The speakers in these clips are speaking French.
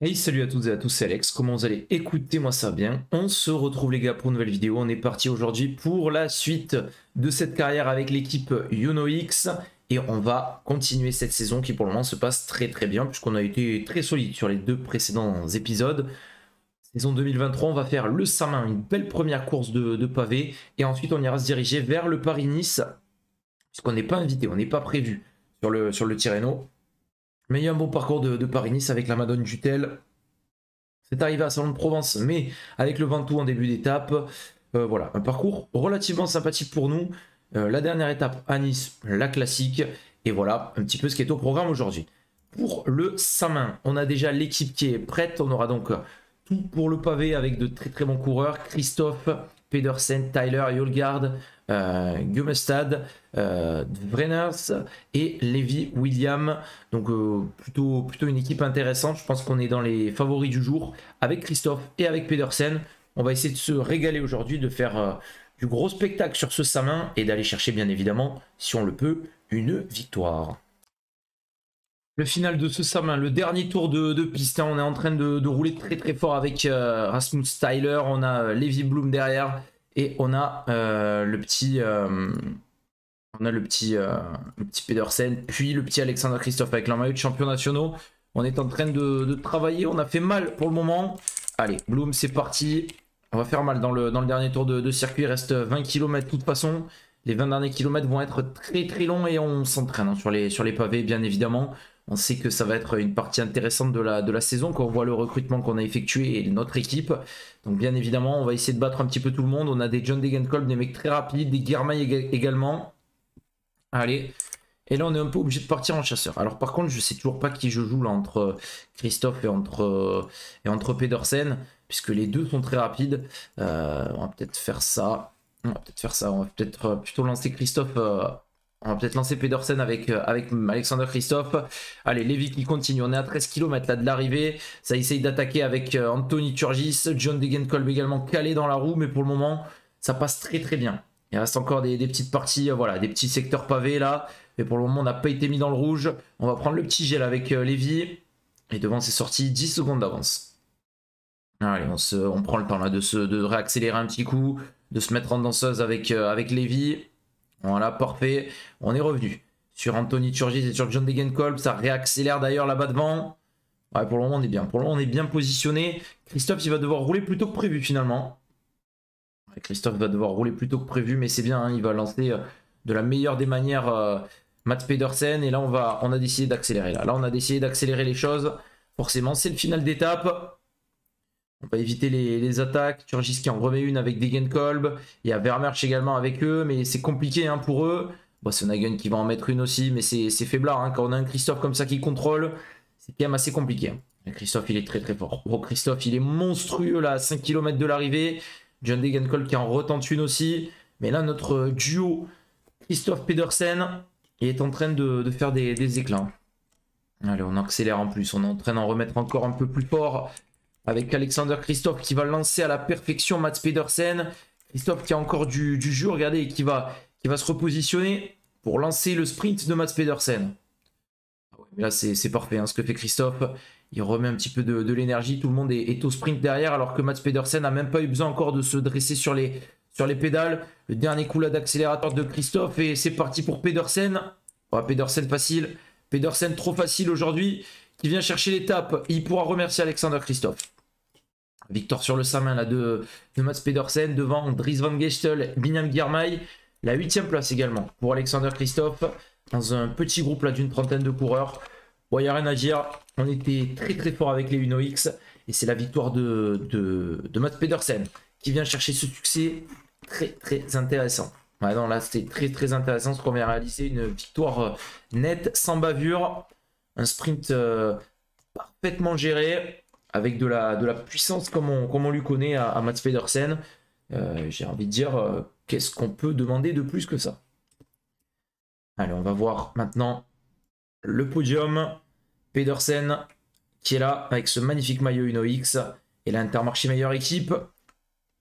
Hey salut à toutes et à tous, c'est Alex, comment vous allez Écoutez moi ça bien, on se retrouve les gars pour une nouvelle vidéo, on est parti aujourd'hui pour la suite de cette carrière avec l'équipe YonoX et on va continuer cette saison qui pour le moment se passe très très bien puisqu'on a été très solide sur les deux précédents épisodes. Saison 2023, on va faire le Samin, une belle première course de, pavé et ensuite on ira se diriger vers le Paris-Nice puisqu'on n'est pas invité, on n'est pas prévu sur le, sur le mais il y a un bon parcours de, Paris-Nice avec la Madone jutel C'est arrivé à Salon de Provence, mais avec le Ventoux en début d'étape. Euh, voilà, un parcours relativement sympathique pour nous. Euh, la dernière étape à Nice, la classique. Et voilà un petit peu ce qui est au programme aujourd'hui. Pour le Samin, on a déjà l'équipe qui est prête. On aura donc tout pour le pavé avec de très très bons coureurs. Christophe, Pedersen, Tyler, Yolgard, euh, Gumestad, euh, et Levi William. Donc euh, plutôt, plutôt une équipe intéressante. Je pense qu'on est dans les favoris du jour avec Christophe et avec Pedersen. On va essayer de se régaler aujourd'hui, de faire euh, du gros spectacle sur ce Samin et d'aller chercher bien évidemment, si on le peut, une victoire. Le final de ce Samin, le dernier tour de, piste, hein. on est en train de, rouler très très fort avec Rasmus Tyler on a Levi Bloom derrière, et euh, euh, on a le petit. on euh, a le petit, Pedersen, puis le petit Alexandre Christophe avec leur maillot de champion nationaux. On est en train de, travailler, on a fait mal pour le moment. Allez, Bloom, c'est parti. On va faire mal dans le, dans le dernier tour de, circuit. Il reste 20 km de toute façon. Les 20 derniers kilomètres vont être très très longs et on s'entraîne hein, sur, les, sur les pavés, bien évidemment. On sait que ça va être une partie intéressante de la, de la saison quand on voit le recrutement qu'on a effectué et notre équipe. Donc bien évidemment, on va essayer de battre un petit peu tout le monde. On a des John Degenkolb, des mecs très rapides, des Germay également. Allez. Et là, on est un peu obligé de partir en chasseur. Alors par contre, je sais toujours pas qui je joue là entre euh, Christophe et entre, euh, et entre Pedersen, puisque les deux sont très rapides. Euh, on va peut-être faire ça. On va peut-être faire ça. On va peut-être plutôt lancer Christophe on va peut-être lancer Pedersen avec, euh, Alexander Christophe. Allez, Lévi qui continue. On est à 13 km là de l'arrivée. Ça essaye d'attaquer avec euh, Anthony Turgis. John Degenkolb également calé dans la roue. Mais pour le moment, ça passe très très bien. Il reste encore des, petites parties, euh, voilà, des petits secteurs pavés là. Mais pour le moment, on n'a pas été mis dans le rouge. On va prendre le petit gel avec Lévi. Et devant, c'est sorti 10 secondes d'avance. Allez, on, se, on prend le temps là de, se, de réaccélérer un petit coup, de se mettre en danseuse avec, avec voilà, parfait. On est revenu sur Anthony Turgis et sur John Degenkolb. Ça réaccélère d'ailleurs là-bas devant. Ouais, pour le moment, on est bien. Pour le moment, on est bien positionné. Christophe, il va devoir rouler plutôt que prévu finalement. Christophe va devoir rouler plutôt que prévu, mais c'est bien. Hein, il va lancer euh, de la meilleure des manières euh, Matt Pedersen. Et là, on, va, on a décidé d'accélérer. Là. là, on a décidé d'accélérer les choses. Forcément, c'est le final d'étape. On va éviter les, attaques. Turgis qui en remet une avec Degenkolb. Il y a Vermerch également avec eux, mais c'est compliqué hein, pour eux. Bon, c'est Nagun qui va en mettre une aussi, mais c'est faiblard. Hein. Quand on a un Christophe comme ça qui contrôle, c'est quand même assez compliqué. Hein. Christophe, il est très très fort. Bon, Christophe, il est monstrueux là, à 5 km de l'arrivée. John Degenkolb qui en retente une aussi. Mais là, notre euh, duo Christophe Pedersen il est en train de, faire des, des éclats. Allez, on accélère en plus. On est en train d'en remettre encore un peu plus fort avec Alexander Christophe qui va lancer à la perfection Mats Pedersen. Christophe qui a encore du, jeu, regardez, qui va, qui va se repositionner pour lancer le sprint de Mats Pedersen. Ah là, c'est parfait hein, ce que fait Christophe. Il remet un petit peu de, l'énergie. Tout le monde est, au sprint derrière, alors que Mats Pedersen n'a même pas eu besoin encore de se dresser sur les, sur les pédales. Le dernier coup là d'accélérateur de Christophe et c'est parti pour Pedersen. Pedersen facile. Pedersen trop facile aujourd'hui. Qui vient chercher l'étape. Il pourra remercier Alexander Christophe. Victoire sur le Samin là, de, de Pedersen devant Dries Van Gestel, Binyam Guirmay. La huitième place également pour Alexander Christophe dans un petit groupe là d'une trentaine de coureurs. Bon, il n'y a rien à dire. On était très très fort avec les Uno X. et c'est la victoire de, de, Pedersen qui vient chercher ce succès très très intéressant. Ouais, là c'est très très intéressant ce qu'on vient réaliser. Une victoire euh, nette, sans bavure, un sprint euh, parfaitement géré avec de la, de la puissance comme on, lui connaît à, Mats Pedersen. Euh, j'ai envie de dire, euh, qu'est-ce qu'on peut demander de plus que ça Allez, on va voir maintenant le podium. Pedersen qui est là avec ce magnifique maillot Uno X et l'Intermarché meilleure équipe.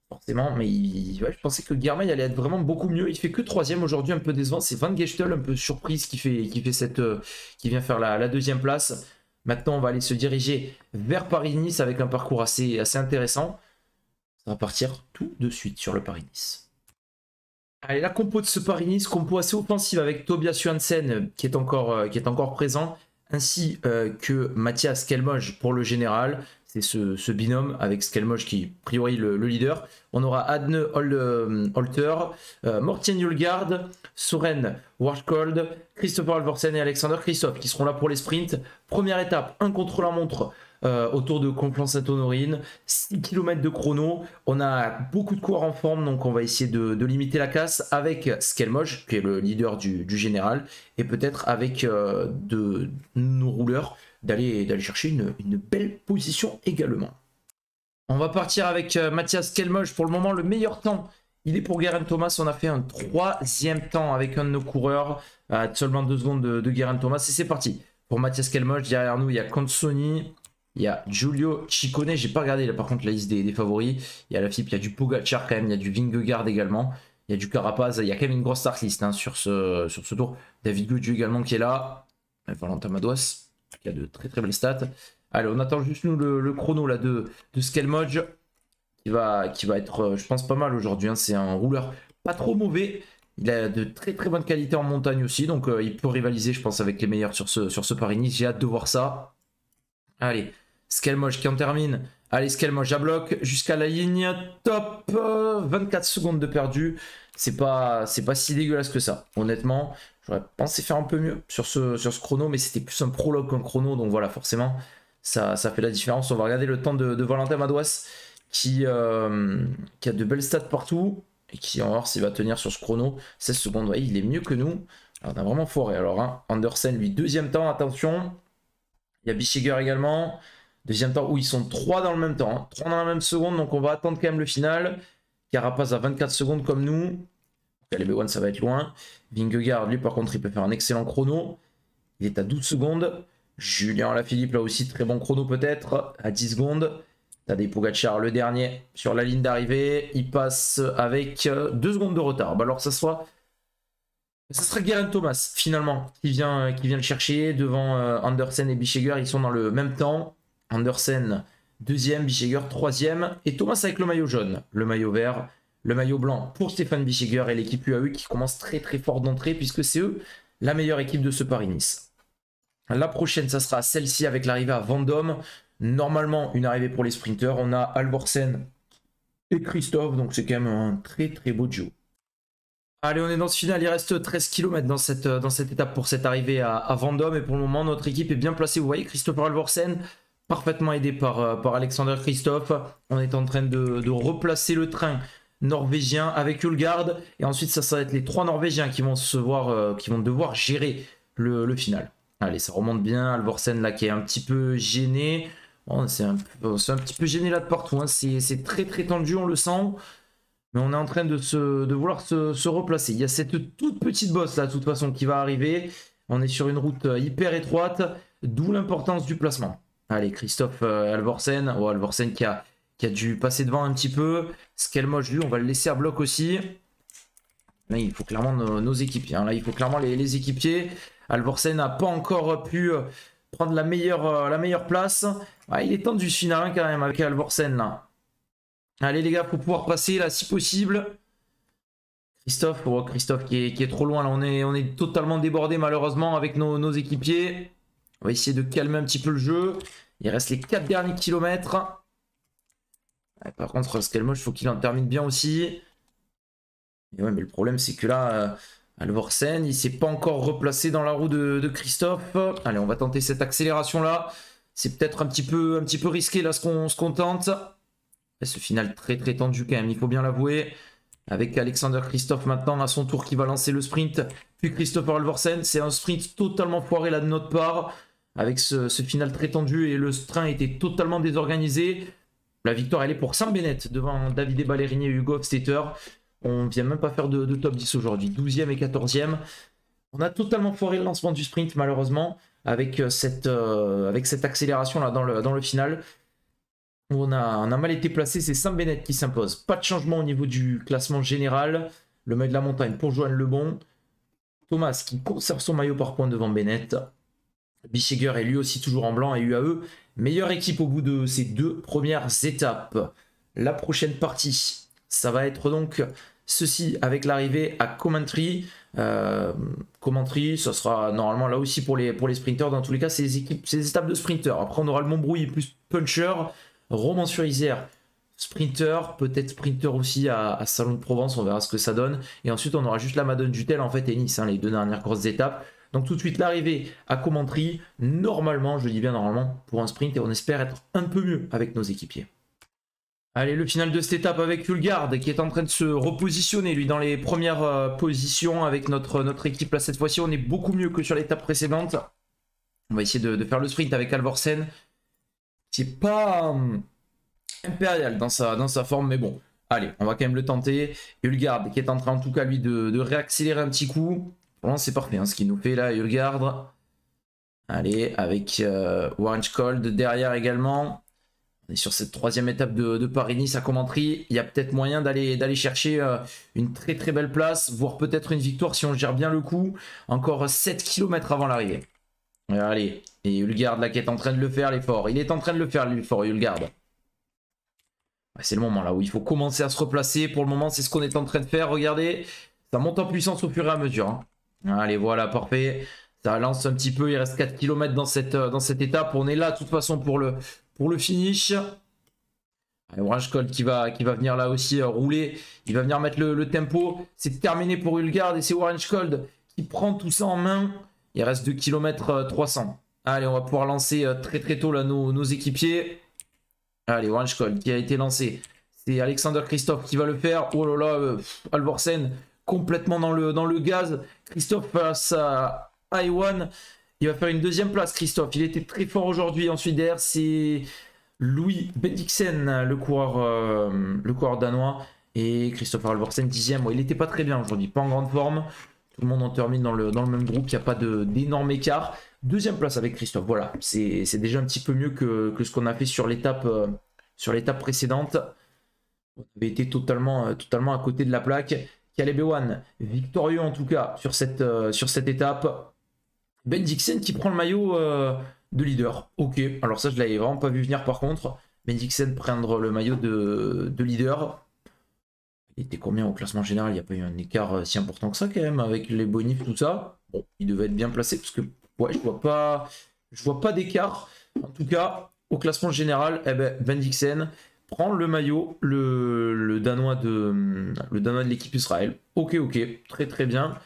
Forcément, mais je pensais que Germain allait être vraiment beaucoup mieux. Il fait que troisième aujourd'hui, un peu décevant. C'est Van Gestel, un peu surprise, qui fait, qui fait cette, euh, qui vient faire la, la deuxième place. Maintenant, on va aller se diriger vers Paris-Nice avec un parcours assez, assez intéressant. Ça va partir tout de suite sur le Paris-Nice. Allez, la compo de ce Paris-Nice, compo assez offensive avec Tobias Johansen qui est encore, euh, qui est encore présent, ainsi euh, que Mathias Kelmoj pour le général c'est ce, binôme avec Skelmosh qui est a priori le, leader. On aura Adne euh, Holter, euh, Mortien Morten Soren Warcold, Christopher Alvorsen et Alexander Christophe qui seront là pour les sprints. Première étape, un contrôle la montre euh, autour de Complan saint honorine 6 km de chrono. On a beaucoup de coureurs en forme, donc on va essayer de, limiter la casse avec Skelmosh, qui est le leader du, général, et peut-être avec de, nos rouleurs d'aller chercher une, belle position également. On va partir avec euh, Mathias Kelmoge. Pour le moment, le meilleur temps, il est pour Guerin Thomas. On a fait un troisième temps avec un de nos coureurs. seulement deux secondes de, de Guerin Thomas. Et c'est parti. Pour Mathias Kelmoge, derrière nous, il y a Consoni. Il y a Giulio Ciccone, j'ai pas regardé là par contre la liste des, favoris. Il y a la FIP, il y a du Pogacar quand même, il y a du Vingegaard également, il y a du Carapaz, il y a quand même une grosse hein, sur, ce, sur ce tour. David Godieu également qui est là, Valentin Madouas y a de très très belles stats. Allez, on attend juste nous le, chrono là de, de qui va, qui va être, euh, je pense, pas mal aujourd'hui. Hein. C'est un rouleur pas trop mauvais. Il a de très très bonnes qualités en montagne aussi, donc euh, il peut rivaliser, je pense, avec les meilleurs sur ce, sur ce Paris-Nice. J'ai hâte de voir ça. Allez, Skelmoj qui en termine. Allez, Skelmoj à bloc jusqu'à la ligne. Top 24 euh, secondes de perdu. C'est pas, c'est pas si dégueulasse que ça, honnêtement. J'aurais pensé faire un peu mieux sur ce, sur ce chrono, mais c'était plus un prologue qu'un chrono, donc voilà, forcément, ça, ça fait la différence. On va regarder le temps de, Valentin Madouas, qui, euh, qui a de belles stats partout, et qui, on va voir s'il va tenir sur ce chrono. 16 secondes, il est mieux que nous. Alors, ah, on a vraiment foiré. Alors, hein, Andersen, lui, deuxième temps, attention. Il y a Bichiger également. Deuxième temps où ils sont trois dans le même temps. Hein. Trois dans la même seconde, donc on va attendre quand même le final. pas à 24 secondes comme nous les 1 ça va être loin. Vingegaard, lui, par contre, il peut faire un excellent chrono. Il est à 12 secondes. Julien Lafilippe, là aussi, très bon chrono peut-être, à 10 secondes. des Pogacar, le dernier, sur la ligne d'arrivée. Il passe avec 2 euh, secondes de retard. Bah alors, ça soit. Ça sera Guerin Thomas, finalement, qui vient, euh, qui vient le chercher devant euh, Andersen et Bicheger. Ils sont dans le même temps. Andersen, deuxième, Bichegger, troisième. Et Thomas avec le maillot jaune. Le maillot vert, le maillot blanc pour Stéphane Bichiger et l'équipe UAE qui commence très très fort d'entrée puisque c'est eux la meilleure équipe de ce Paris-Nice. La prochaine, ça sera celle-ci avec l'arrivée à Vendôme. Normalement, une arrivée pour les sprinteurs. On a Alvorsen et Christophe, donc c'est quand même un très très beau duo. Allez, on est dans ce final. Il reste 13 km dans cette, euh, dans cette étape pour cette arrivée à, Vendôme. Et pour le moment, notre équipe est bien placée. Vous voyez, Christopher Alvorsen, parfaitement aidé par, euh, par Alexander Christophe. On est en train de replacer le train norvégien avec Ulgard. Et ensuite, ça, ça va être les trois Norvégiens qui vont, se voir, euh, qui vont devoir gérer le, final. Allez, ça remonte bien. Alvorsen, là, qui est un petit peu gêné. Oh, oh, c'est un, petit peu gêné là de partout. Hein. C'est très, très tendu, on le sent. Mais on est en train de, se, de vouloir se, replacer. Il y a cette toute petite bosse, là, de toute façon, qui va arriver. On est sur une route euh, hyper étroite, d'où l'importance du placement. Allez, Christophe euh, Alvorsen. ou oh, Alvorsen qui a qui a dû passer devant un petit peu. ce qu'elle moche lui, on va le laisser à bloc aussi. Là, il faut clairement nos, équipes équipiers. Hein. Là, il faut clairement les, équipiers. Alvorsen n'a pas encore pu euh, prendre la meilleure, euh, la meilleure place. il est temps du final hein, quand même avec Alvorsen là. Allez les gars, pour pouvoir passer là si possible. Christophe, oh, Christophe qui est, trop loin là, on est, on est totalement débordé malheureusement avec nos, nos équipiers. On va essayer de calmer un petit peu le jeu. Il reste les 4 derniers kilomètres par contre, il faut qu'il en termine bien aussi. mais le problème, c'est que là, Alvorsen, euh, il s'est pas encore replacé dans la roue de, Christophe. Allez, on va tenter cette accélération-là. C'est peut-être un, petit peu, un petit peu risqué, là, ce qu'on se contente. ce final très, très tendu, quand même, il faut bien l'avouer. Avec Alexander Christophe maintenant à son tour qui va lancer le sprint. Puis Christophe Alvorsen, c'est un sprint totalement foiré là de notre part. Avec ce, final très tendu et le train était totalement désorganisé. La victoire, elle est pour Sam Bennett devant David et Ballerini et Hugo Hofstetter. On vient même pas faire de, top 10 aujourd'hui. 12e et 14e. On a totalement foiré le lancement du sprint, malheureusement, avec euh, cette, euh, avec cette accélération là dans le, dans le final. On a, a mal été placé, c'est Sam Bennett qui s'impose. Pas de changement au niveau du classement général. Le maillot de la montagne pour Joanne Lebon. Thomas qui conserve son maillot par point devant Bennett. Bichiger est lui aussi toujours en blanc et UAE. Meilleure équipe au bout de ces deux premières étapes. La prochaine partie, ça va être donc ceci avec l'arrivée à Commentry. Euh, Commentry, ça sera normalement là aussi pour les, pour les sprinters. Dans tous les cas, c'est les, équipes, ces étapes de sprinteurs. Après, on aura le Montbrouille plus Puncher. Roman sur Isère, sprinter, peut-être sprinter aussi à, Salon de Provence, on verra ce que ça donne. Et ensuite, on aura juste la Madone Dutel en fait et Nice, hein, les deux dernières grosses étapes. Donc tout de suite l'arrivée à Commentry, normalement, je dis bien normalement, pour un sprint, et on espère être un peu mieux avec nos équipiers. Allez, le final de cette étape avec Hulgard qui est en train de se repositionner, lui, dans les premières euh, positions avec notre, notre équipe. Là, cette fois-ci, on est beaucoup mieux que sur l'étape précédente. On va essayer de, faire le sprint avec Alvorsen. C'est pas euh, impérial dans sa, dans sa forme, mais bon. Allez, on va quand même le tenter. Hulgard qui est en train, en tout cas, lui, de, de réaccélérer un petit coup. Pour c'est parfait. Hein, ce qu'il nous fait là, Hulgard. Allez, avec euh, Orange Cold derrière également. On est sur cette troisième étape de, Paris-Nice à Commentry. Il y a peut-être moyen d'aller chercher euh, une très très belle place, voire peut-être une victoire si on gère bien le coup. Encore 7 km avant l'arrivée. Allez, et Hulgard là qui est en train de le faire l'effort. Il est en train de le faire l'effort, Hulgard. C'est le moment là où il faut commencer à se replacer. Pour le moment, c'est ce qu'on est en train de faire. Regardez, ça monte en puissance au fur et à mesure. Hein. Allez, voilà, parfait. Ça lance un petit peu, il reste 4 km dans cette, euh, dans cette étape. On est là de toute façon pour le, pour le finish. Orange Cold qui va, qui va venir là aussi euh, rouler. Il va venir mettre le, tempo. C'est terminé pour Ulgard et c'est Orange Cold qui prend tout ça en main. Il reste 2 km 300. Allez, on va pouvoir lancer euh, très très tôt là nos, nos équipiers. Allez, Orange Cold qui a été lancé. C'est Alexander Christophe qui va le faire. Oh là là, Alvorsen complètement dans le, dans le gaz. Christophe face à Iwan. Il va faire une deuxième place, Christophe. Il était très fort aujourd'hui. Ensuite, derrière, c'est Louis Bendixen, le coureur, euh, le coureur danois. Et Christophe Alvorsen, dixième. il n'était pas très bien aujourd'hui, pas en grande forme. Tout le monde en termine dans le, dans le même groupe. Il n'y a pas d'énorme écart. Deuxième place avec Christophe. Voilà, c'est déjà un petit peu mieux que, ce qu'on a fait sur l'étape euh, sur l'étape précédente. On avait été totalement, euh, totalement à côté de la plaque. Caleb victorieux en tout cas sur cette, euh, sur cette étape. Ben Dixon qui prend le maillot euh, de leader. Ok, alors ça je l'avais vraiment pas vu venir par contre. Ben Dixon prendre le maillot de, leader. Il était combien au classement général Il n'y a pas eu un écart euh, si important que ça quand même avec les bonifs, tout ça. Bon, il devait être bien placé parce que ouais, je vois pas. Je vois pas d'écart. En tout cas, au classement général, eh ben, ben Dixon Prends le maillot, le, Danois de le Danois de l'équipe Israël. Ok, ok, très très bien.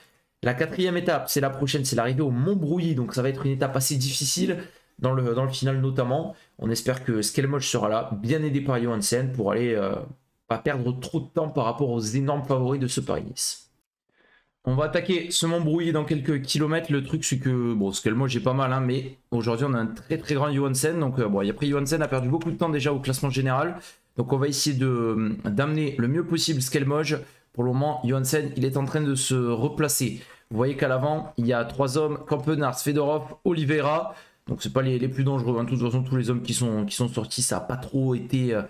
La quatrième étape, c'est la prochaine, c'est l'arrivée au Mont Donc ça va être une étape assez difficile dans le, dans le final notamment. On espère que Skelmoch sera là, bien aidé par Johansen, pour aller euh, pas perdre trop de temps par rapport aux énormes favoris de ce Paris-Nice. On va attaquer ce mont brouillé dans quelques kilomètres. Le truc, c'est que, bon, ce j'ai pas mal, hein, mais aujourd'hui on a un très très grand Johansen. Donc, euh, bon, il a pris Johansen, a perdu beaucoup de temps déjà au classement général. Donc, on va essayer euh, d'amener le mieux possible Skelmoj. Pour le moment, Johansen, il est en train de se replacer. Vous voyez qu'à l'avant, il y a trois hommes Campenars, Fedorov, Oliveira. Donc, c'est pas les, plus dangereux. Hein. De toute façon, tous les hommes qui sont, qui sont sortis, ça n'a pas trop été euh,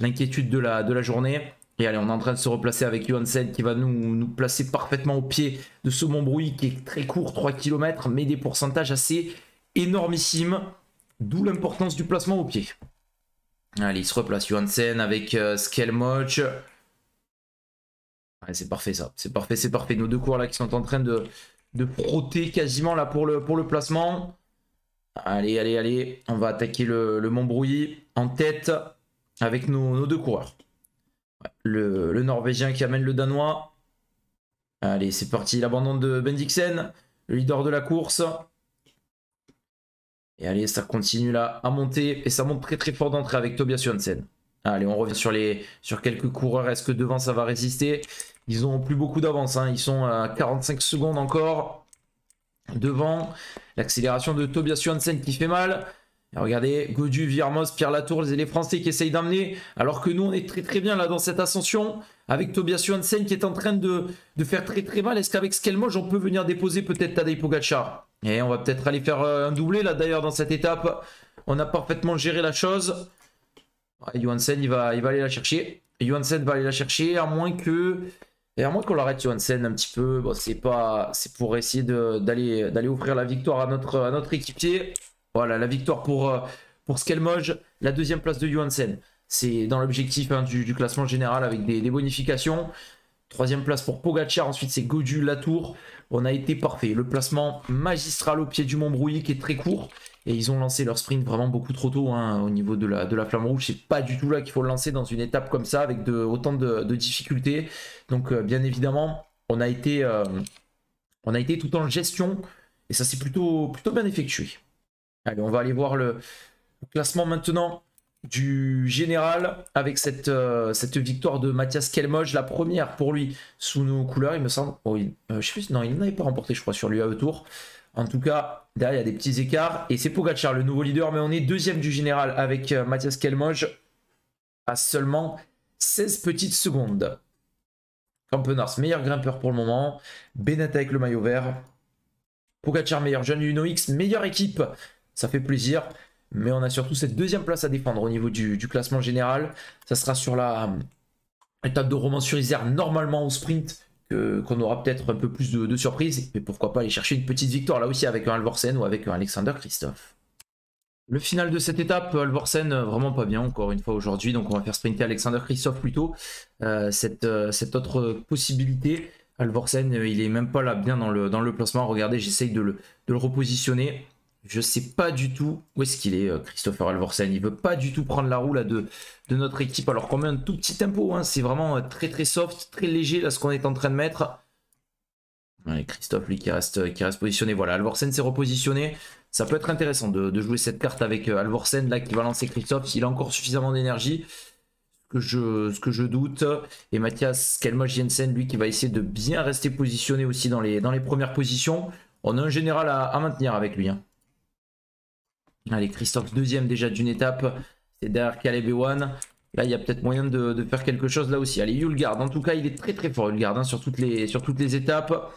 l'inquiétude de la, de la journée. Et allez, on est en train de se replacer avec Johansen qui va nous, placer parfaitement au pied de ce mont Brouilly qui est très court, 3 km, mais des pourcentages assez énormissimes. D'où l'importance du placement au pied. Allez, il se replace Johansen avec euh, Skelmoch. c'est parfait ça, c'est parfait, c'est parfait. Nos deux coureurs là qui sont en train de, de quasiment là pour le, pour le placement. Allez, allez, allez, on va attaquer le, le Mont en tête avec nos deux coureurs le, Norvégien qui amène le Danois. Allez, c'est parti. L'abandon de Bendixen, le leader de la course. Et allez, ça continue là à monter. Et ça monte très très fort d'entrée avec Tobias Johansen. Allez, on revient sur, les, sur quelques coureurs. Est-ce que devant ça va résister Ils n'ont plus beaucoup d'avance. Hein. Ils sont à 45 secondes encore. Devant, l'accélération de Tobias Johansen qui fait mal regardez, Godu, Virmos, Pierre Latour, les Français qui essayent d'amener, alors que nous, on est très très bien là dans cette ascension, avec Tobias Johansen qui est en train de, de faire très très mal. Est-ce qu'avec Skelmoj, on peut venir déposer peut-être Tadej gacha Et on va peut-être aller faire euh, un doublé là d'ailleurs dans cette étape. On a parfaitement géré la chose. Johansen, il va, il va aller la chercher. Johansen va aller la chercher, à moins que... Et à moins qu'on l'arrête Johansen un petit peu, c'est pas, c'est pour essayer d'aller offrir la victoire à notre, à notre équipier. Voilà, la victoire pour, euh, pour Skelmoge, la deuxième place de Johansen. C'est dans l'objectif hein, du, classement général avec des, bonifications. Troisième place pour Pogacar, ensuite c'est Godu, Latour. On a été parfait. Le placement magistral au pied du Mont Brouilly qui est très court. Et ils ont lancé leur sprint vraiment beaucoup trop tôt hein, au niveau de la, de la flamme rouge. C'est pas du tout là qu'il faut le lancer dans une étape comme ça avec de, autant de, difficultés. Donc euh, bien évidemment, on a été, euh, on a été tout en gestion. Et ça s'est plutôt, plutôt bien effectué. Allez, on va aller voir le classement maintenant du général avec cette, euh, cette victoire de Mathias Kelmoj, la première pour lui sous nos couleurs, il me semble. Oh, euh, je non, il n'avait pas remporté, je crois, sur lui l'UAE Tour. En tout cas, derrière, il y a des petits écarts. Et c'est Pogacar, le nouveau leader, mais on est deuxième du général avec euh, Mathias Kelmoj à seulement 16 petites secondes. Campenars, meilleur grimpeur pour le moment. Bennett avec le maillot vert. Pogacar, meilleur jeune Uno X, meilleure équipe ça fait plaisir. Mais on a surtout cette deuxième place à défendre au niveau du, classement général. Ça sera sur la euh, étape de roman sur Isère, normalement au sprint, qu'on aura peut-être un peu plus de, surprises. Mais pourquoi pas aller chercher une petite victoire là aussi avec un Alvorsen ou avec un Alexander Christophe. Le final de cette étape, Alvorsen, euh, vraiment pas bien encore une fois aujourd'hui. Donc on va faire sprinter Alexander Christophe plutôt. Euh, cette, autre possibilité. Alvorsen, il est même pas là bien dans le, dans le placement. Regardez, j'essaye de le, de le repositionner. Je sais pas du tout où est-ce qu'il est, euh, Christopher Alvorsen. Il ne veut pas du tout prendre la roue là, de, notre équipe, alors qu'on met un tout petit tempo. Hein. C'est vraiment euh, très très soft, très léger là ce qu'on est en train de mettre. Christophe, lui, qui reste, positionné. Voilà, Alvorsen s'est repositionné. Ça peut être intéressant de, jouer cette carte avec euh, Alvorsen, là, qui va lancer Christophe. Il a encore suffisamment d'énergie. Que ce que je doute. Et Mathias Kelmoj Jensen, lui, qui va essayer de bien rester positionné aussi dans les, dans les premières positions. On a un général à, maintenir avec lui. Hein. Allez, Christophe, deuxième déjà d'une étape. C'est derrière Caleb Là, il y a peut-être moyen de, faire quelque chose là aussi. Allez, Yulgard. En tout cas, il est très très fort, Yulgard, hein, sur, toutes les, sur toutes les étapes.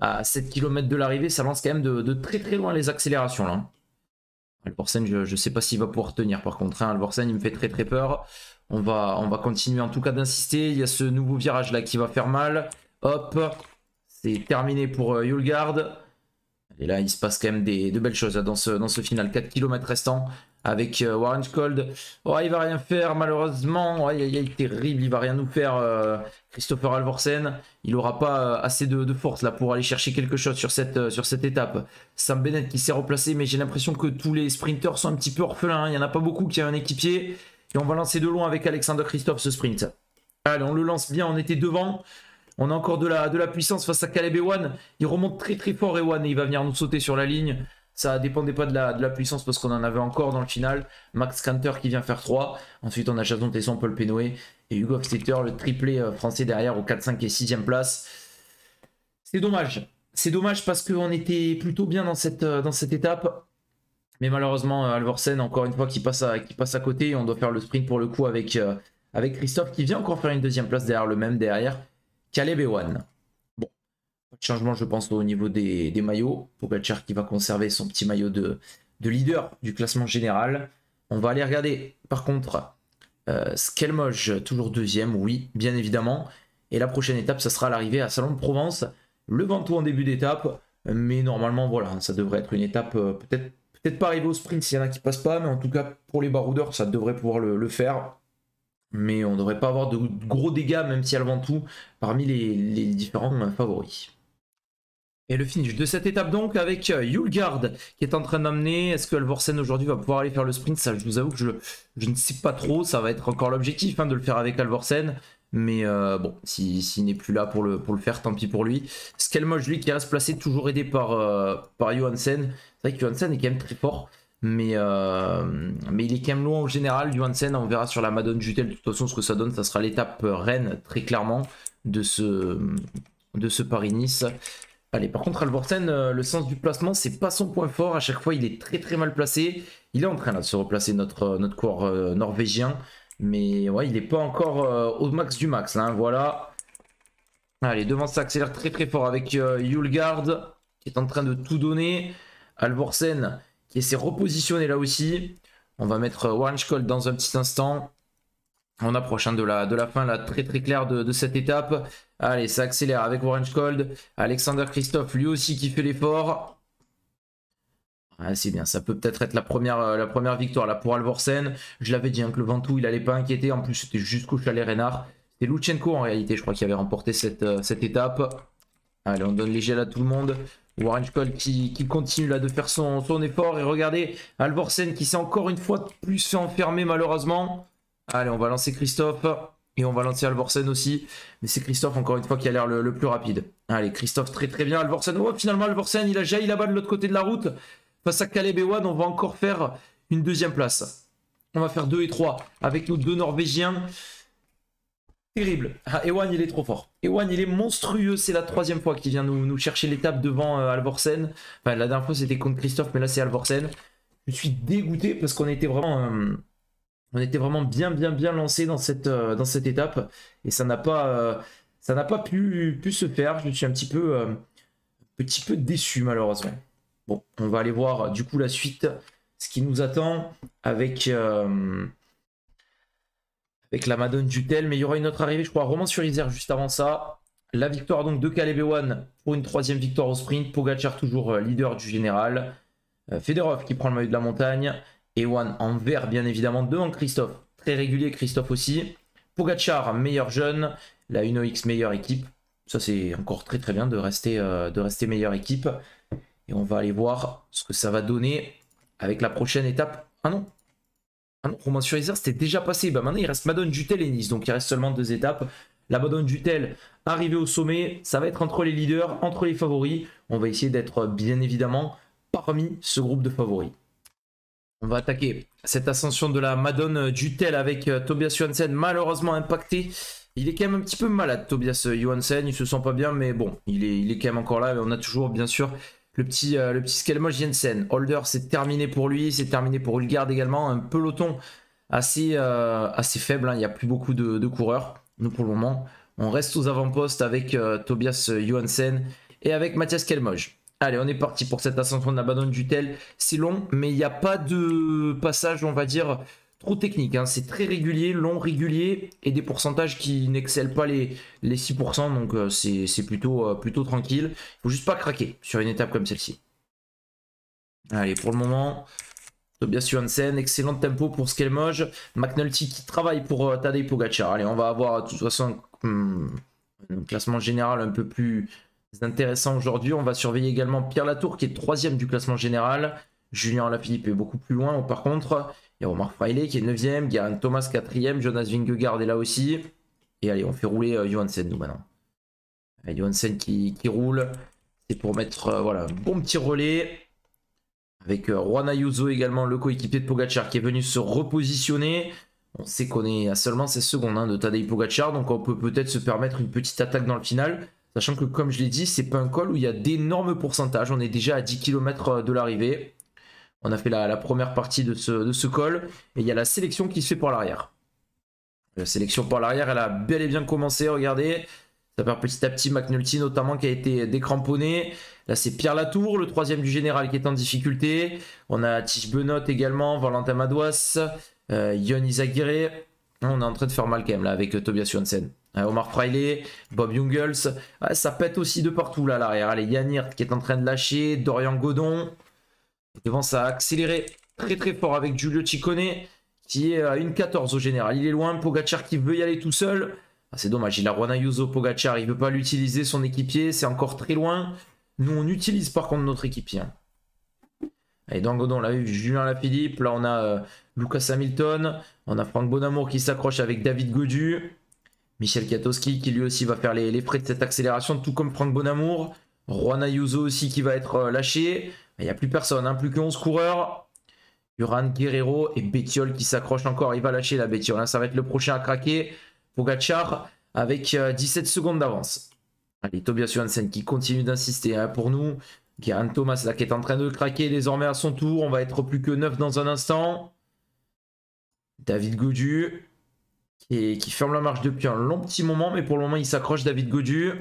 À 7 km de l'arrivée, ça lance quand même de, très très loin les accélérations là. Alvorsen, je ne sais pas s'il va pouvoir tenir par contre. Hein. Alvorsen, il me fait très très peur. On va, on va continuer en tout cas d'insister. Il y a ce nouveau virage là qui va faire mal. Hop, c'est terminé pour euh, Yulgard. Et là, il se passe quand même des, de belles choses hein, dans ce, dans ce final. 4 km restants avec euh, Warren Cold. Oh, il va rien faire, malheureusement. Oh, il, est terrible, il va rien nous faire. Euh, Christopher Alvorsen, il n'aura pas euh, assez de, force là pour aller chercher quelque chose sur cette, sur cette étape. Sam Bennett qui s'est replacé, mais j'ai l'impression que tous les sprinters sont un petit peu orphelins. Hein. Il n'y en a pas beaucoup qui a un équipier. Et on va lancer de loin avec Alexander Christophe ce sprint. Allez, on le lance bien, on était devant. On a encore de la, de la puissance face à Caleb Ewan. Il remonte très très fort Ewan et il va venir nous sauter sur la ligne. Ça dépendait pas de la, de la puissance parce qu'on en avait encore dans le final. Max Canter qui vient faire 3. Ensuite, on a Jason Tesson, Paul Penoé et Hugo Exeter, le triplé euh, français derrière au 4, 5 et 6e place. C'est dommage. C'est dommage parce qu'on était plutôt bien dans cette, euh, dans cette étape. Mais malheureusement, euh, Alvorsen, encore une fois, qui passe, à, qui passe à côté. On doit faire le sprint pour le coup avec, avec Christophe qui vient encore faire une deuxième place derrière le même derrière. Caleb Bon, changement, je pense, au niveau des, maillots. Pogacar qui va conserver son petit maillot de, leader du classement général. On va aller regarder, par contre, euh, toujours deuxième, oui, bien évidemment. Et la prochaine étape, ça sera l'arrivée à Salon de Provence. Le Ventoux en début d'étape. Mais normalement, voilà, ça devrait être une étape euh, peut-être peut-être pas arriver au sprint s'il y en a qui passent pas, mais en tout cas pour les baroudeurs, ça devrait pouvoir le faire mais on ne devrait pas avoir de gros dégâts, même si avant tout, parmi les, différents favoris. Et le finish de cette étape donc avec euh, Yulgard qui est en train d'amener. Est-ce que Alvorsen aujourd'hui va pouvoir aller faire le sprint Ça, je vous avoue que je, ne sais pas trop. Ça va être encore l'objectif hein, de le faire avec Alvorsen. Mais euh, bon, s'il si, n'est plus là pour le, faire, tant pis pour lui. Skelmoj, lui, qui reste placé, toujours aidé par, euh, par Johansen. C'est vrai que Johansen est quand même très fort. Mais, euh, mais il est quand même loin en général. Johansen, on verra sur la Madone Jutel de toute façon ce que ça donne. Ça sera l'étape reine, très clairement, de ce, de ce Paris-Nice. Allez, par contre, Alvorsen, euh, le sens du placement, c'est pas son point fort. À chaque fois, il est très très mal placé. Il est en train de se replacer, notre, euh, notre norvégien. Mais ouais, il n'est pas encore au max du max. Hein. voilà. Allez, devant, ça accélère très très fort avec Yulgard qui est en train de tout donner. Alvorsen et c'est repositionné là aussi. On va mettre euh, Orange Cold dans un petit instant. On approche hein, de, la, de la fin là, très très claire de, cette étape. Allez, ça accélère avec Orange Cold. Alexander Christophe, lui aussi, qui fait l'effort. Ah, c'est bien, ça peut peut-être être la première, euh, la première victoire là pour Alvorsen. Je l'avais dit, hein, que le Ventoux, il n'allait pas inquiéter. En plus, c'était jusqu'au chalet Renard. C'était Luchenko en réalité, je crois, qui avait remporté cette, euh, cette étape. Allez, on donne les gels à tout le monde. Warren Scholl qui, continue là de faire son, effort. Et regardez, Alvorsen qui s'est encore une fois plus enfermé malheureusement. Allez, on va lancer Christophe. Et on va lancer Alvorsen aussi. Mais c'est Christophe encore une fois qui a l'air le, plus rapide. Allez, Christophe très très bien. Alvorsen. Oh, finalement Alvorsen, il a jailli là-bas de l'autre côté de la route. Face à Caleb on va encore faire une deuxième place. On va faire 2 et 3 avec nos deux Norvégiens. Terrible. Ah, Ewan, il est trop fort. Ewan, il est monstrueux. C'est la troisième fois qu'il vient nous, chercher l'étape devant euh, Alvorsen. Enfin, la dernière fois, c'était contre Christophe, mais là, c'est Alvorsen. Je suis dégoûté parce qu'on était vraiment. Euh, on était vraiment bien, bien, bien lancé dans cette, euh, dans cette étape. Et ça n'a pas, ça n'a pas pu, pu se faire. Je suis un petit peu, petit peu déçu, malheureusement. Bon, on va aller voir du coup la suite, ce qui nous attend avec avec la Madone tel, Mais il y aura une autre arrivée, je crois, roman sur Isère juste avant ça. La victoire donc de Caleb Ewan pour une troisième victoire au sprint. Pogachar, toujours euh, leader du général. Euh, Federov qui prend le maillot de la montagne. Ewan en vert bien évidemment devant Christophe. Très régulier Christophe aussi. Pogachar, meilleur jeune. La Uno X meilleure équipe. Ça c'est encore très très bien de rester, euh, de rester meilleure équipe. Et on va aller voir ce que ça va donner avec la prochaine étape. Ah non, ah non, c'était déjà passé. Bah maintenant, il reste Madone Dutel et Nice. Donc, il reste seulement deux étapes. La Madone Jutel, arrivée au sommet, ça va être entre les leaders, entre les favoris. On va essayer d'être, bien évidemment, parmi ce groupe de favoris. On va attaquer cette ascension de la Madone Dutel avec euh, Tobias Johansen, malheureusement impacté. Il est quand même un petit peu malade, Tobias Johansen. Il se sent pas bien, mais bon, il est, il est quand même encore là. On a toujours, bien sûr, euh, le petit, Skelmoj le petit Jensen. Holder, c'est terminé pour lui, c'est terminé pour Ulgard également. Un peloton assez, euh, assez faible, hein. il n'y a plus beaucoup de, coureurs. Nous, pour le moment, on reste aux avant-postes avec euh, Tobias Johansen et avec Mathias Skelmoj. Allez, on est parti pour cette ascension de la tel. Tel. C'est long, mais il n'y a pas de passage, on va dire, technique. Hein. C'est très régulier, long, régulier et des pourcentages qui n'excellent pas les, les 6%. Donc euh, c'est plutôt, euh, plutôt tranquille. faut juste pas craquer sur une étape comme celle-ci. Allez, pour le moment, Tobias Johansen, excellent tempo pour Skelmoge. McNulty qui travaille pour euh, Tadej Pogacar. Allez, on va avoir de toute façon hmm, un classement général un peu plus intéressant aujourd'hui. On va surveiller également Pierre Latour qui est troisième du classement général. Julien Alaphilippe est beaucoup plus loin. Par contre, il Omar Freiley qui est 9ème, Thomas 4ème, Jonas Vingegaard est là aussi. Et allez, on fait rouler euh, Johansen nous maintenant. Johansen qui, roule. C'est pour mettre, euh, un bon petit relais. Avec euh, Juan Ayuso également, le coéquipier de Pogachar qui est venu se repositionner. On sait qu'on est à seulement 16 secondes hein, de Tadei Pogachar. donc on peut peut-être se permettre une petite attaque dans le final. Sachant que, comme je l'ai dit, c'est pas un col où il y a d'énormes pourcentages. On est déjà à 10 km de l'arrivée. On a fait la, première partie de ce, col. Et il y a la sélection qui se fait par l'arrière. La sélection par l'arrière, elle a bel et bien commencé, regardez. Ça part petit à petit McNulty notamment qui a été décramponné. Là c'est Pierre Latour, le troisième du général qui est en difficulté. On a Tige Benot également, Valentin Madouas, euh, Yon On est en train de faire mal quand même là avec Tobias Johansen. Euh, Omar Freiley, Bob Jungels. ça pète aussi de partout là à l'arrière. Allez, Hirt qui est en train de lâcher, Dorian Godon. Devant, ça accélérer très très fort avec Giulio Ciccone qui est à une 14 au général. Il est loin, Pogachar qui veut y aller tout seul. Ah, c'est dommage, il a Juan Ayuso, Pogachar, il ne veut pas l'utiliser, son équipier, c'est encore très loin. Nous, on utilise par contre notre équipier. Hein. et dans on l'a vu, Julien Lafilippe, là on a euh, Lucas Hamilton, on a Franck Bonamour qui s'accroche avec David Godu, Michel Kiatowski qui lui aussi va faire les, frais de cette accélération, tout comme Franck Bonamour, Juan aussi qui va être euh, lâché. Il n'y a plus personne, hein. plus que 11 coureurs. Uran, Guerrero et Bétiol qui s'accrochent encore. Il va lâcher la Bétiol. Hein. Ça va être le prochain à craquer. Pogachar avec 17 euh, secondes d'avance. Allez, Tobias Johansen qui continue d'insister hein, pour nous. Guérin Thomas là qui est en train de craquer désormais à son tour. On va être plus que 9 dans un instant. David Godu qui, qui, ferme la marche depuis un long petit moment, mais pour le moment il s'accroche David Godu.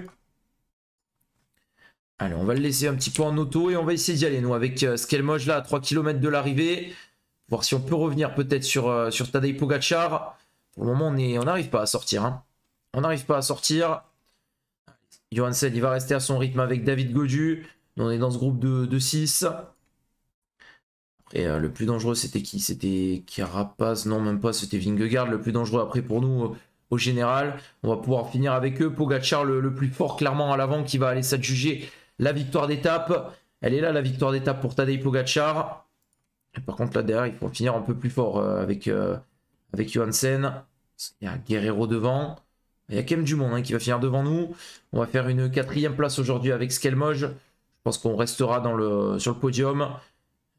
Allez, on va le laisser un petit peu en auto et on va essayer d'y aller, nous, avec qu'elle euh, Skelmoj là, à 3 km de l'arrivée. Voir si on peut revenir peut-être sur, euh, sur Tadej Pour le moment, on n'arrive pas à sortir. Hein. On n'arrive pas à sortir. Johansen, il va rester à son rythme avec David Godu. On est dans ce groupe de, de 6. Et euh, le plus dangereux, c'était qui C'était Carapaz Non, même pas, c'était Vingegaard. Le plus dangereux après pour nous, au général. On va pouvoir finir avec eux. Pogachar, le plus fort, clairement, à l'avant, qui va aller s'adjuger la victoire d'étape, elle est là, la victoire d'étape pour Tadej Pogacar. par contre, là derrière, il faut finir un peu plus fort euh, avec, euh, avec Johansen. Il y a Guerrero devant. Il y a quand même du monde hein, qui va finir devant nous. On va faire une quatrième place aujourd'hui avec Skelmoj. Je pense qu'on restera dans le, sur le podium.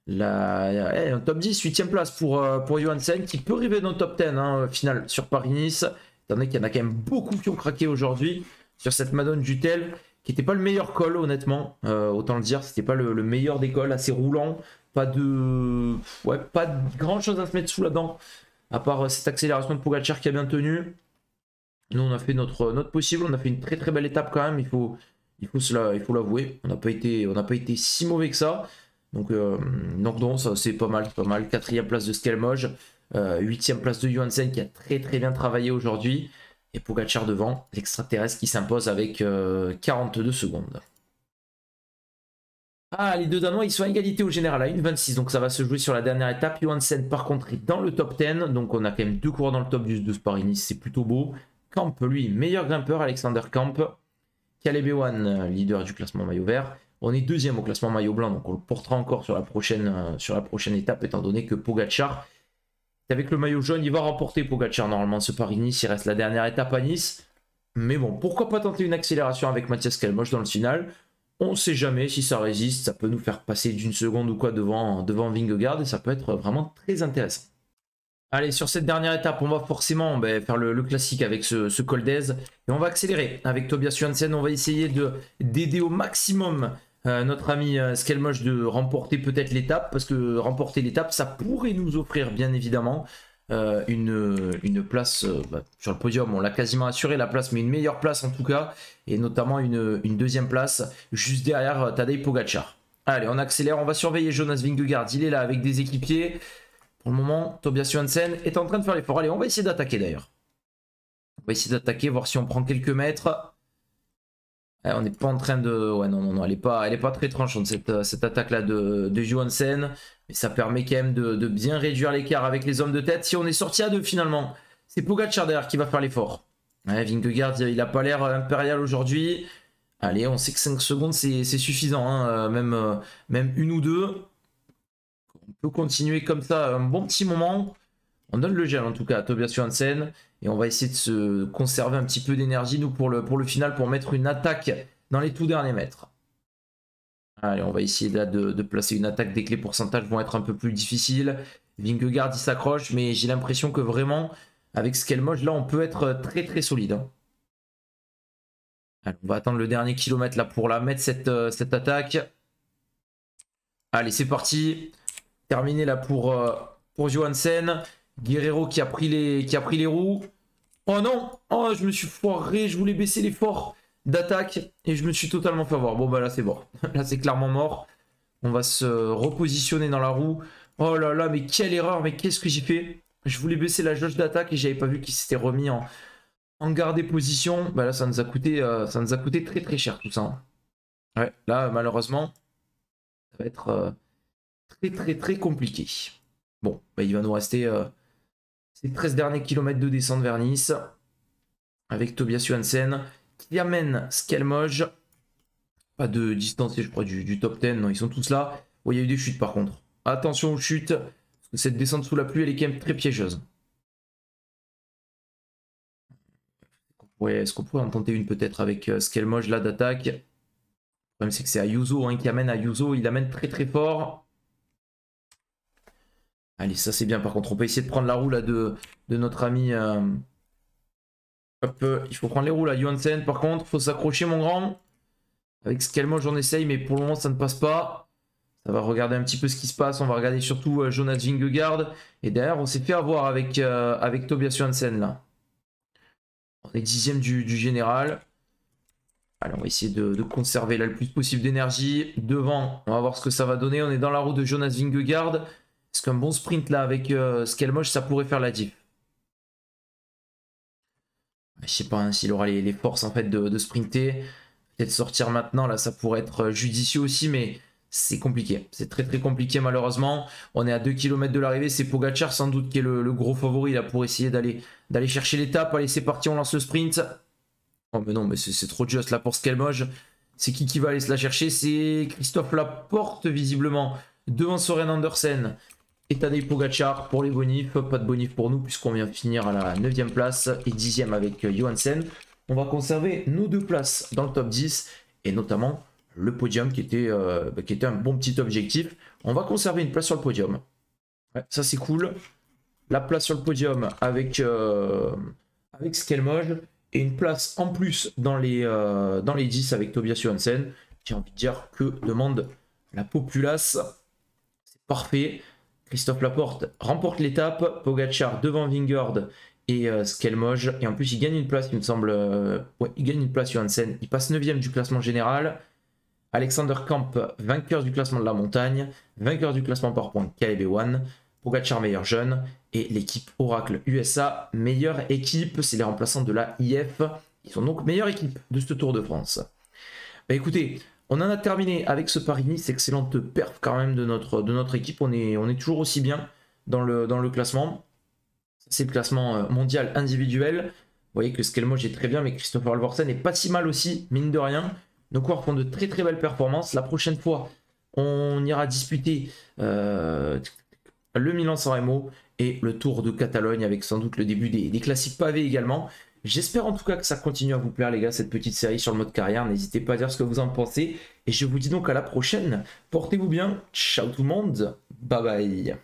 La, eh, un top 10, 8 place pour, euh, pour Johansen qui peut arriver dans le top 10 hein, final sur Paris-Nice. Étant donné qu'il y en a quand même beaucoup qui ont craqué aujourd'hui sur cette Madone Dutel qui n'était pas le meilleur col honnêtement, euh, autant le dire, c'était pas le, meilleur des cols, assez roulant, pas de, ouais, pas grand chose à se mettre sous la dent, à part euh, cette accélération de Pogacar qui a bien tenu. Nous on a fait notre, notre possible, on a fait une très très belle étape quand même, il faut, il faut cela, il faut l'avouer, on n'a pas été, on n'a pas été si mauvais que ça. Donc, euh, non, ça c'est pas mal, pas mal. Quatrième place de Skelmoj, huitième place de Johansen qui a très très bien travaillé aujourd'hui. Et Pogacar devant, l'extraterrestre qui s'impose avec 42 euh, secondes. Ah, les deux Danois, ils sont à égalité au général à 1,26. Donc ça va se jouer sur la dernière étape. Sen, par contre, est dans le top 10. Donc on a quand même deux coureurs dans le top du, de par C'est plutôt beau. Camp, lui, meilleur grimpeur, Alexander Camp. Caleb Ewan, leader du classement maillot vert. On est deuxième au classement maillot blanc. Donc on le portera encore sur la prochaine, euh, sur la prochaine étape, étant donné que Pogachar avec le maillot jaune, il va remporter Pogacar normalement ce Paris-Nice, il reste la dernière étape à Nice. Mais bon, pourquoi pas tenter une accélération avec Mathias Kalmoche dans le final On ne sait jamais si ça résiste, ça peut nous faire passer d'une seconde ou quoi devant, devant Vingegaard et ça peut être vraiment très intéressant. Allez, sur cette dernière étape, on va forcément ben, faire le, classique avec ce, Coldez et on va accélérer. Avec Tobias Johansen, on va essayer d'aider au maximum euh, notre ami euh, Skelmosh de remporter peut-être l'étape, parce que remporter l'étape, ça pourrait nous offrir bien évidemment euh, une, une, place bah, sur le podium. On l'a quasiment assuré la place, mais une meilleure place en tout cas, et notamment une, une deuxième place juste derrière Tadej Pogacar. Allez, on accélère, on va surveiller Jonas Vingegaard. Il est là avec des équipiers. Pour le moment, Tobias Johansen est en train de faire l'effort. Allez, on va essayer d'attaquer d'ailleurs. On va essayer d'attaquer, voir si on prend quelques mètres. Eh, on n'est pas en train de. Ouais, non, non, non, elle n'est pas, pas très tranchante cette, euh, cette attaque-là de, de Johansen. Mais ça permet quand même de, bien réduire l'écart avec les hommes de tête. Si on est sorti à deux finalement, c'est Pogacar derrière qui va faire l'effort. Ouais, Vingegaard, il n'a pas l'air impérial aujourd'hui. Allez, on sait que 5 secondes, c'est suffisant. Hein, euh, même, euh, même une ou deux. On peut continuer comme ça un bon petit moment on donne le gel en tout cas à Tobias Johansen et on va essayer de se conserver un petit peu d'énergie nous pour le, pour le final pour mettre une attaque dans les tout derniers mètres. Allez, on va essayer là de, placer une attaque. Dès que les pourcentages vont être un peu plus difficiles, Vingegaard il s'accroche, mais j'ai l'impression que vraiment, avec ce qu'elle moche là on peut être très très solide. Hein. on va attendre le dernier kilomètre là pour la mettre cette, euh, attaque. Allez, c'est parti. Terminé là pour, euh, pour Johansen. Guerrero qui a pris les, qui a pris les roues. Oh non Oh, je me suis foiré, je voulais baisser l'effort d'attaque et je me suis totalement fait avoir. Bon, bah là, c'est mort. Là, c'est clairement mort. On va se repositionner dans la roue. Oh là là, mais quelle erreur, mais qu'est-ce que j'ai fait Je voulais baisser la jauge d'attaque et j'avais pas vu qu'il s'était remis en, en garde position. Bah là, ça nous a coûté, euh, ça nous a coûté très très cher tout ça. Hein. Ouais, là, malheureusement, ça va être euh, très très très compliqué. Bon, bah, il va nous rester... Euh, ces 13 derniers kilomètres de descente vers Nice, avec Tobias Johansen, qui amène Skelmoge. Pas de distancié, je crois, du, top 10. Non, ils sont tous là. Oh, il y a eu des chutes par contre. Attention aux chutes, parce que cette descente sous la pluie, elle est quand même très piégeuse. Ouais, Est-ce qu'on pourrait en tenter une peut-être avec euh, Skelmoge là d'attaque Le problème, c'est que c'est Ayuso hein, qui amène Ayuso. Il amène très très fort. Allez, ça c'est bien par contre. On peut essayer de prendre la roue là de, de notre ami. Euh, hop, euh, il faut prendre les roues là. Johansen par contre, faut s'accrocher mon grand. Avec ce mange, j'en essaye, mais pour le moment ça ne passe pas. Ça va regarder un petit peu ce qui se passe. On va regarder surtout euh, Jonas Vingegaard. Et d'ailleurs, on s'est fait avoir avec, avec Tobias Johansen là. On est dixième du, général. Allez, on va essayer de, conserver là le plus possible d'énergie. Devant, on va voir ce que ça va donner. On est dans la roue de Jonas Vingegaard. Parce qu'un bon sprint là avec euh, ça pourrait faire la diff. Je sais pas hein, s'il aura les, forces en fait de, sprinter. Peut-être sortir maintenant, là ça pourrait être euh, judicieux aussi, mais c'est compliqué. C'est très très compliqué malheureusement. On est à 2 km de l'arrivée. C'est Pogachar sans doute qui est le, gros favori là pour essayer d'aller chercher l'étape. Allez, c'est parti, on lance le sprint. Oh mais non, mais c'est trop juste là pour Skelmoj. C'est qui qui va aller se la chercher C'est Christophe Laporte visiblement devant Soren Andersen. Et Tadej Pogacar pour les bonifs. Pas de bonif pour nous puisqu'on vient finir à la 9ème place et 10ème avec euh, Johansen. On va conserver nos deux places dans le top 10 et notamment le podium qui était, euh, bah, qui était un bon petit objectif. On va conserver une place sur le podium. ça c'est cool. La place sur le podium avec, euh, avec Skelmoj et une place en plus dans les, euh, dans les 10 avec Tobias Johansen. J'ai envie de dire que demande la populace. C'est parfait. Christophe Laporte remporte l'étape, Pogachar devant Vingard et euh, Skelmoge. Et en plus, il gagne une place, il me semble. Euh, il gagne une place, sur scène Il passe 9 e du classement général. Alexander Camp, vainqueur du classement de la montagne, vainqueur du classement par points Caleb 1 Pogachar, meilleur jeune, et l'équipe Oracle USA, meilleure équipe, c'est les remplaçants de la IF, ils sont donc meilleure équipe de ce Tour de France. Bah écoutez, on en a terminé avec ce Paris-Nice, excellente perf quand même de notre, de notre équipe. On est, on est toujours aussi bien dans le, dans le classement. C'est le classement euh, mondial individuel. Vous voyez que Skelmoj est très bien, mais Christopher Alvorsen n'est pas si mal aussi, mine de rien. Nos coureurs font de très très belles performances. La prochaine fois, on ira disputer euh, le Milan-San Remo et le Tour de Catalogne avec sans doute le début des, des classiques pavés également. J'espère en tout cas que ça continue à vous plaire les gars, cette petite série sur le mode carrière. N'hésitez pas à dire ce que vous en pensez. Et je vous dis donc à la prochaine. Portez-vous bien. Ciao tout le monde. Bye bye.